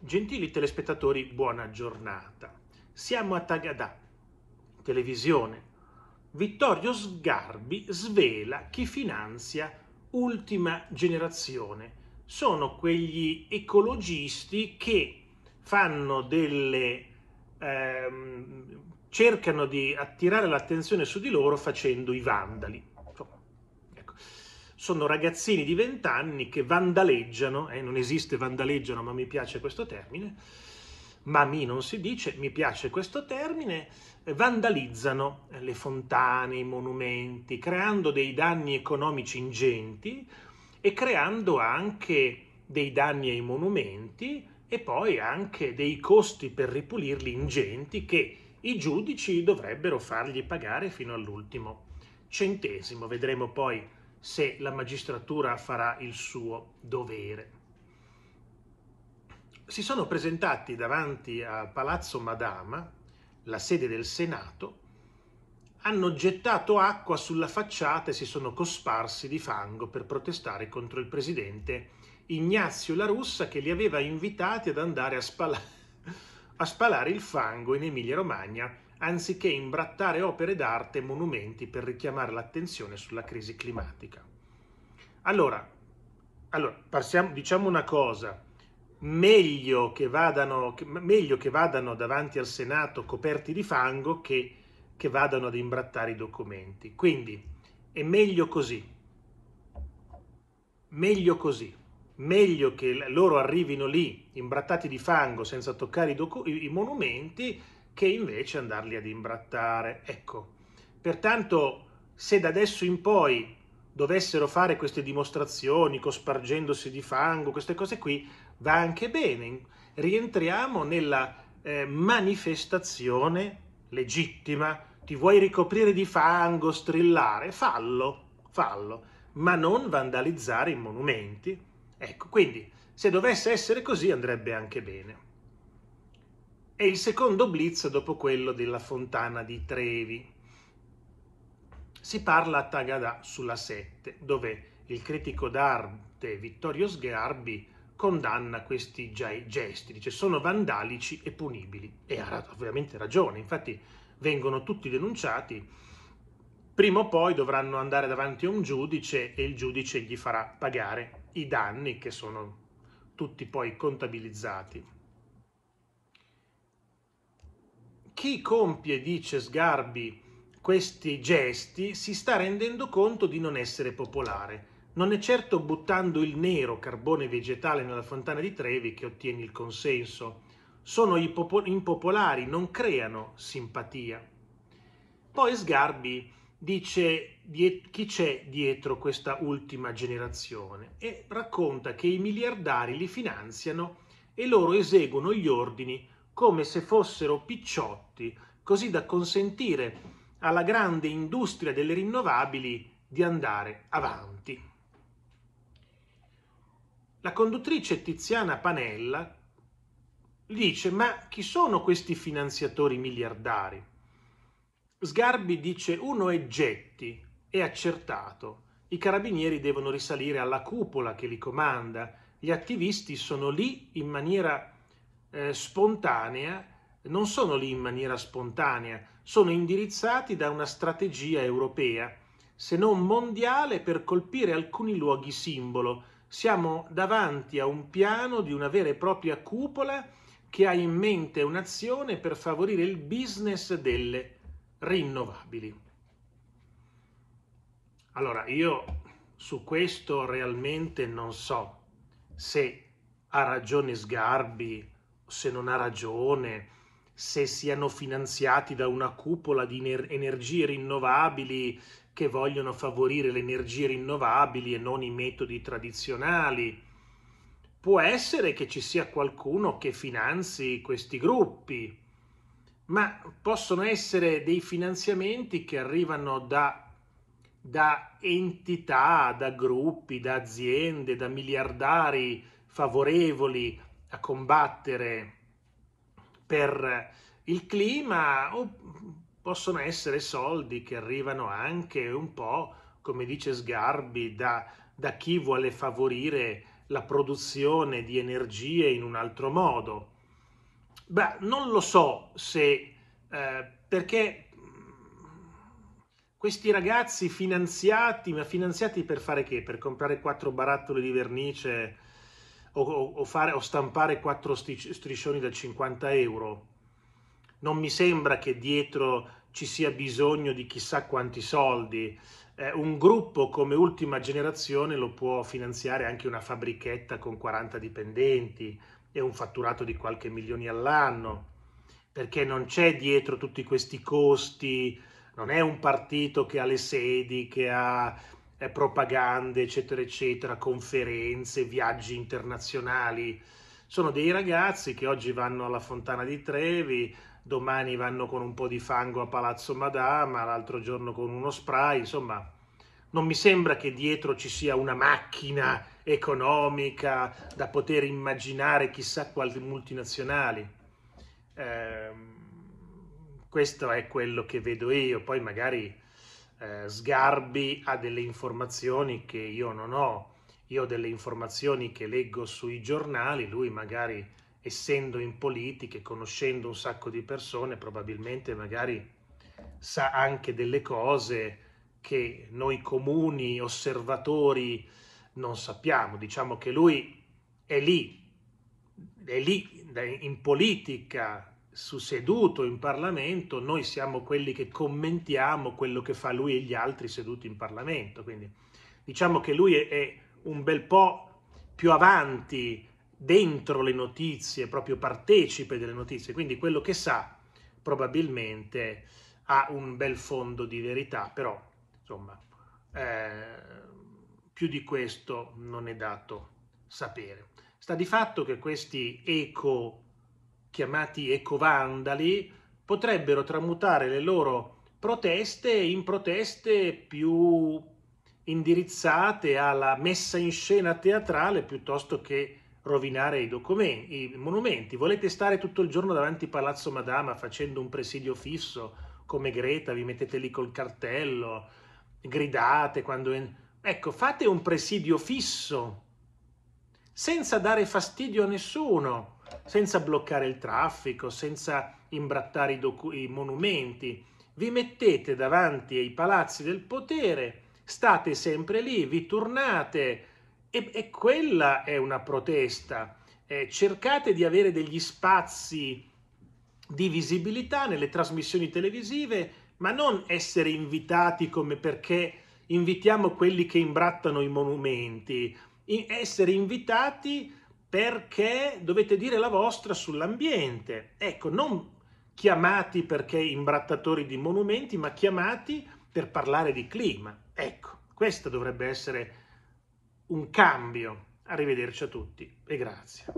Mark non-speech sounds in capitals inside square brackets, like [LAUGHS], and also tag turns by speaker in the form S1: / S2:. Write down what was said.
S1: Gentili telespettatori, buona giornata. Siamo a Tagadà, televisione. Vittorio Sgarbi svela chi finanzia Ultima Generazione. Sono quegli ecologisti che fanno delle... Ehm, cercano di attirare l'attenzione su di loro facendo i vandali sono ragazzini di 20 anni che vandaleggiano, eh, non esiste vandaleggiano ma mi piace questo termine, ma mi non si dice, mi piace questo termine, eh, vandalizzano eh, le fontane, i monumenti, creando dei danni economici ingenti e creando anche dei danni ai monumenti e poi anche dei costi per ripulirli ingenti che i giudici dovrebbero fargli pagare fino all'ultimo centesimo. Vedremo poi se la magistratura farà il suo dovere. Si sono presentati davanti a Palazzo Madama, la sede del Senato, hanno gettato acqua sulla facciata e si sono cosparsi di fango per protestare contro il presidente Ignazio La Russa che li aveva invitati ad andare a, spala [LAUGHS] a spalare il fango in Emilia Romagna anziché imbrattare opere d'arte e monumenti per richiamare l'attenzione sulla crisi climatica. Allora, allora passiamo, diciamo una cosa, meglio che, vadano, meglio che vadano davanti al Senato coperti di fango che, che vadano ad imbrattare i documenti. Quindi è meglio così, meglio così meglio che loro arrivino lì imbrattati di fango senza toccare i, i monumenti che invece andarli ad imbrattare. Ecco, pertanto se da adesso in poi dovessero fare queste dimostrazioni cospargendosi di fango, queste cose qui, va anche bene. Rientriamo nella eh, manifestazione legittima. Ti vuoi ricoprire di fango, strillare? Fallo, fallo, ma non vandalizzare i monumenti. Ecco, quindi se dovesse essere così andrebbe anche bene e il secondo blitz dopo quello della fontana di Trevi. Si parla a Tagadà sulla 7, dove il critico d'arte Vittorio Sgarbi condanna questi gesti, dice sono vandalici e punibili. E ha ovviamente ragione, infatti vengono tutti denunciati, prima o poi dovranno andare davanti a un giudice e il giudice gli farà pagare i danni che sono tutti poi contabilizzati. Chi compie, dice Sgarbi, questi gesti si sta rendendo conto di non essere popolare. Non è certo buttando il nero carbone vegetale nella fontana di Trevi che ottieni il consenso. Sono impopolari, non creano simpatia. Poi Sgarbi dice chi c'è dietro questa ultima generazione e racconta che i miliardari li finanziano e loro eseguono gli ordini come se fossero picciotti, così da consentire alla grande industria delle rinnovabili di andare avanti. La conduttrice Tiziana Panella dice ma chi sono questi finanziatori miliardari? Sgarbi dice uno è Getti, è accertato. I carabinieri devono risalire alla cupola che li comanda. Gli attivisti sono lì in maniera eh, spontanea non sono lì in maniera spontanea, sono indirizzati da una strategia europea, se non mondiale, per colpire alcuni luoghi simbolo. Siamo davanti a un piano di una vera e propria cupola che ha in mente un'azione per favorire il business delle rinnovabili. Allora, io su questo realmente non so se ha ragione Sgarbi se non ha ragione, se siano finanziati da una cupola di energie rinnovabili che vogliono favorire le energie rinnovabili e non i metodi tradizionali. Può essere che ci sia qualcuno che finanzi questi gruppi, ma possono essere dei finanziamenti che arrivano da, da entità, da gruppi, da aziende, da miliardari favorevoli a combattere per il clima o possono essere soldi che arrivano anche un po', come dice Sgarbi, da, da chi vuole favorire la produzione di energie in un altro modo. Beh, non lo so se eh, perché questi ragazzi finanziati, ma finanziati per fare che? Per comprare quattro barattoli di vernice o, o, fare, o stampare quattro striscioni da 50 euro. Non mi sembra che dietro ci sia bisogno di chissà quanti soldi. Eh, un gruppo come Ultima Generazione lo può finanziare anche una fabbrichetta con 40 dipendenti e un fatturato di qualche milione all'anno, perché non c'è dietro tutti questi costi, non è un partito che ha le sedi, che ha propagande, eccetera, eccetera, conferenze, viaggi internazionali. Sono dei ragazzi che oggi vanno alla Fontana di Trevi, domani vanno con un po' di fango a Palazzo Madama, l'altro giorno con uno spray, insomma, non mi sembra che dietro ci sia una macchina economica da poter immaginare chissà quali multinazionali. Eh, questo è quello che vedo io, poi magari eh, sgarbi ha delle informazioni che io non ho. Io ho delle informazioni che leggo sui giornali, lui magari essendo in politica, conoscendo un sacco di persone, probabilmente magari sa anche delle cose che noi comuni osservatori non sappiamo. Diciamo che lui è lì, è lì in politica, seduto in Parlamento, noi siamo quelli che commentiamo quello che fa lui e gli altri seduti in Parlamento. Quindi diciamo che lui è un bel po' più avanti dentro le notizie, proprio partecipe delle notizie, quindi quello che sa probabilmente ha un bel fondo di verità, però insomma eh, più di questo non è dato sapere. Sta di fatto che questi eco chiamati ecovandali, potrebbero tramutare le loro proteste in proteste più indirizzate alla messa in scena teatrale piuttosto che rovinare i, documenti, i monumenti. Volete stare tutto il giorno davanti Palazzo Madama facendo un presidio fisso come Greta, vi mettete lì col cartello, gridate quando... Ecco, fate un presidio fisso senza dare fastidio a nessuno senza bloccare il traffico, senza imbrattare i, docu- i monumenti. Vi mettete davanti ai palazzi del potere, state sempre lì, vi tornate e, e quella è una protesta. Eh, cercate di avere degli spazi di visibilità nelle trasmissioni televisive, ma non essere invitati come perché invitiamo quelli che imbrattano i monumenti, essere invitati perché dovete dire la vostra sull'ambiente. Ecco, non chiamati perché imbrattatori di monumenti, ma chiamati per parlare di clima. Ecco, questo dovrebbe essere un cambio. Arrivederci a tutti e grazie.